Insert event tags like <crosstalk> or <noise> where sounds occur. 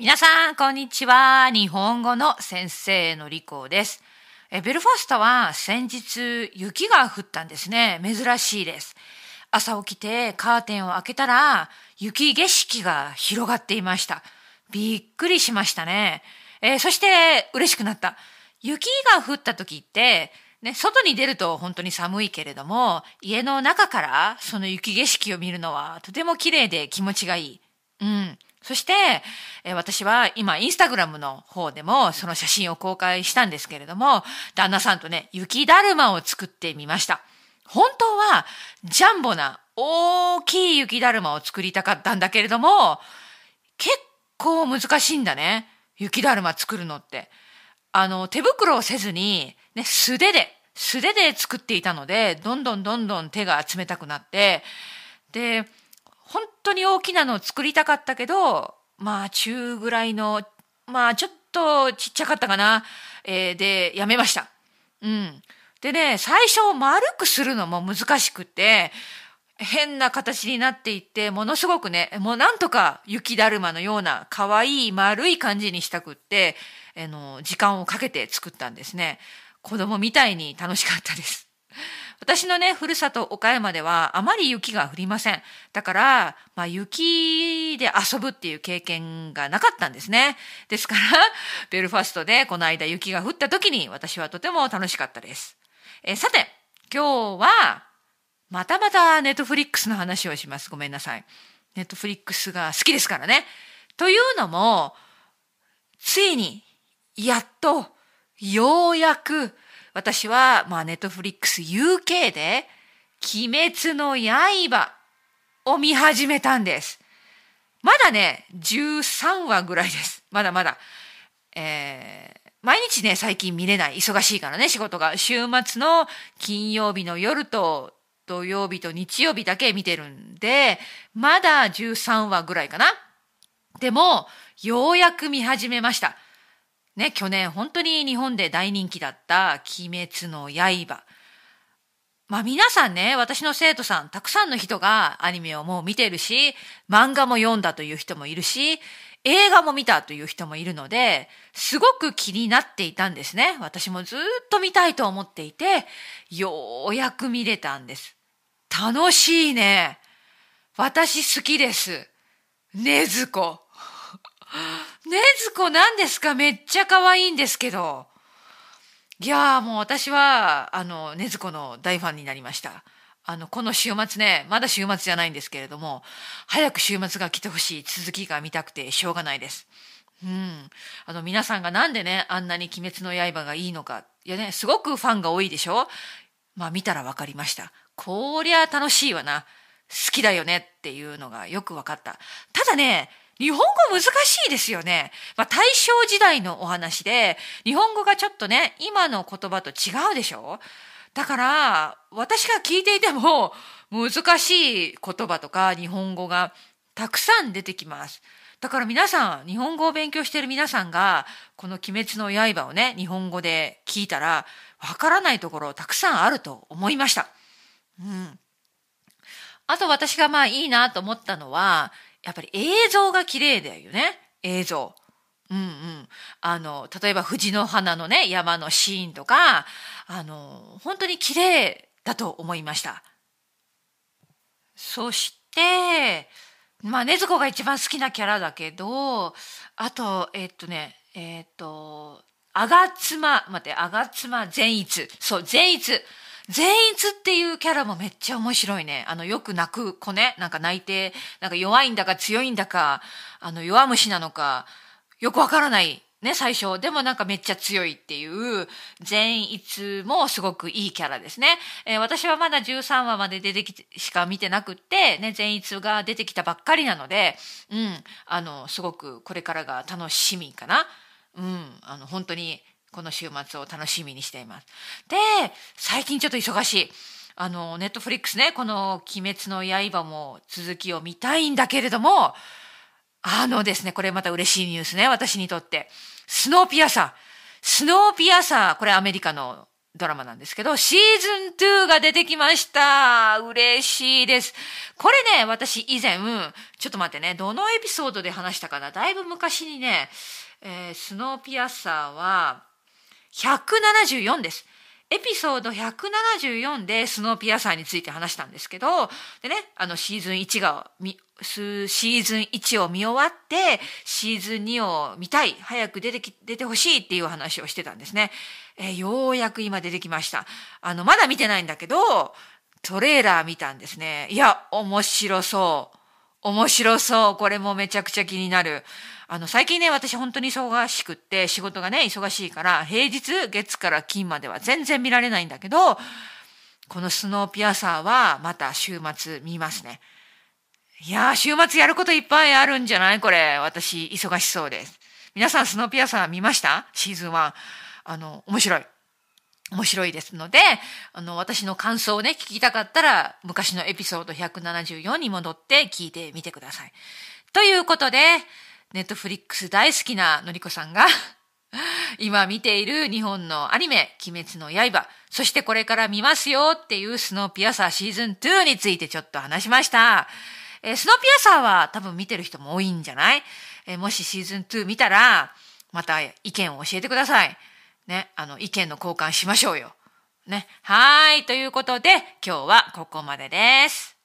皆さん、こんにちは。日本語の先生のりこです。えベルファスタは先日雪が降ったんですね。珍しいです。朝起きてカーテンを開けたら雪景色が広がっていました。びっくりしましたね。えそして嬉しくなった。雪が降った時って、ね、外に出ると本当に寒いけれども、家の中からその雪景色を見るのはとても綺麗で気持ちがいい。うん。そして、え私は今インスタグラムの方でもその写真を公開したんですけれども、旦那さんとね、雪だるまを作ってみました。本当はジャンボな大きい雪だるまを作りたかったんだけれども、結構難しいんだね。雪だるま作るのって。あの、手袋をせずに、ね、素手で、素手で作っていたので、どんどんどんどん手が冷たくなって、で、本当に大きなのを作りたかったけど、まあ中ぐらいの、まあちょっとちっちゃかったかな、えー、で、やめました。うん。でね、最初丸くするのも難しくて、変な形になっていって、ものすごくね、もうなんとか雪だるまのような可愛い丸い感じにしたくって、あの、時間をかけて作ったんですね。子供みたいに楽しかったです。私のね、ふるさと岡山ではあまり雪が降りません。だから、まあ雪で遊ぶっていう経験がなかったんですね。ですから、<laughs> ベルファストでこの間雪が降った時に私はとても楽しかったです。えさて、今日は、またまたネットフリックスの話をします。ごめんなさい。ネットフリックスが好きですからね。というのも、ついに、やっと、ようやく、私は、まあ、ネットフリックス UK で、鬼滅の刃を見始めたんです。まだね、13話ぐらいです。まだまだ。えー、毎日ね、最近見れない。忙しいからね、仕事が。週末の金曜日の夜と土曜日と日曜日だけ見てるんで、まだ13話ぐらいかな。でも、ようやく見始めました。ね、去年本当に日本で大人気だった鬼滅の刃。まあ皆さんね、私の生徒さん、たくさんの人がアニメをもう見てるし、漫画も読んだという人もいるし、映画も見たという人もいるので、すごく気になっていたんですね。私もずっと見たいと思っていて、ようやく見れたんです。楽しいね。私好きです。ねずこ。ねずこなんですかめっちゃ可愛いんですけど。いやーもう私は、あの、ねずこの大ファンになりました。あの、この週末ね、まだ週末じゃないんですけれども、早く週末が来てほしい続きが見たくてしょうがないです。うん。あの、皆さんがなんでね、あんなに鬼滅の刃がいいのか。いやね、すごくファンが多いでしょまあ見たらわかりました。こりゃ楽しいわな。好きだよねっていうのがよくわかった。ただね、日本語難しいですよね。まあ、大正時代のお話で、日本語がちょっとね、今の言葉と違うでしょだから、私が聞いていても、難しい言葉とか日本語がたくさん出てきます。だから皆さん、日本語を勉強している皆さんが、この鬼滅の刃をね、日本語で聞いたら、わからないところたくさんあると思いました。うん。あと私がまあいいなと思ったのは、やっぱり映像が綺麗だよね映像。うんうん、あの例えば藤の花のね山のシーンとかあの本当に綺麗だと思いましたそしてまあねずこが一番好きなキャラだけどあとえっとねえっとあ吾妻待ってあ吾妻善逸そう善逸善逸っていうキャラもめっちゃ面白いね。あの、よく泣く子ね。なんか泣いて、なんか弱いんだか強いんだか、あの、弱虫なのか、よくわからない。ね、最初。でもなんかめっちゃ強いっていう、善逸もすごくいいキャラですね。えー、私はまだ13話まで出てきて、しか見てなくって、ね、善逸が出てきたばっかりなので、うん、あの、すごくこれからが楽しみかな。うん、あの、本当にこの週末を楽しみにしています。で、最近ちょっと忙しい。あの、ネットフリックスね、この鬼滅の刃も続きを見たいんだけれども、あのですね、これまた嬉しいニュースね、私にとって。スノーピアサー。スノーピアサー、これアメリカのドラマなんですけど、シーズン2が出てきました。嬉しいです。これね、私以前、ちょっと待ってね、どのエピソードで話したかなだいぶ昔にね、えー、スノーピアサーは、174です。エピソード174でスノーピアサーについて話したんですけど、でね、あのシーズン1が、シーズン1を見終わって、シーズン2を見たい、早く出てき、出てほしいっていう話をしてたんですね。えー、ようやく今出てきました。あの、まだ見てないんだけど、トレーラー見たんですね。いや、面白そう。面白そう。これもめちゃくちゃ気になる。あの、最近ね、私本当に忙しくって、仕事がね、忙しいから、平日、月から金までは全然見られないんだけど、このスノーピアサーはまた週末見ますね。いやー、週末やることいっぱいあるんじゃないこれ。私、忙しそうです。皆さん、スノーピアサー見ましたシーズン1。あの、面白い。面白いですので、あの、私の感想をね、聞きたかったら、昔のエピソード174に戻って聞いてみてください。ということで、ネットフリックス大好きなのりこさんが <laughs> 今見ている日本のアニメ、鬼滅の刃、そしてこれから見ますよっていうスノーピアサーシーズン2についてちょっと話しました。えー、スノーピアサーは多分見てる人も多いんじゃない、えー、もしシーズン2見たら、また意見を教えてください。ね、あの、意見の交換しましょうよ。ね。はい。ということで、今日はここまでです。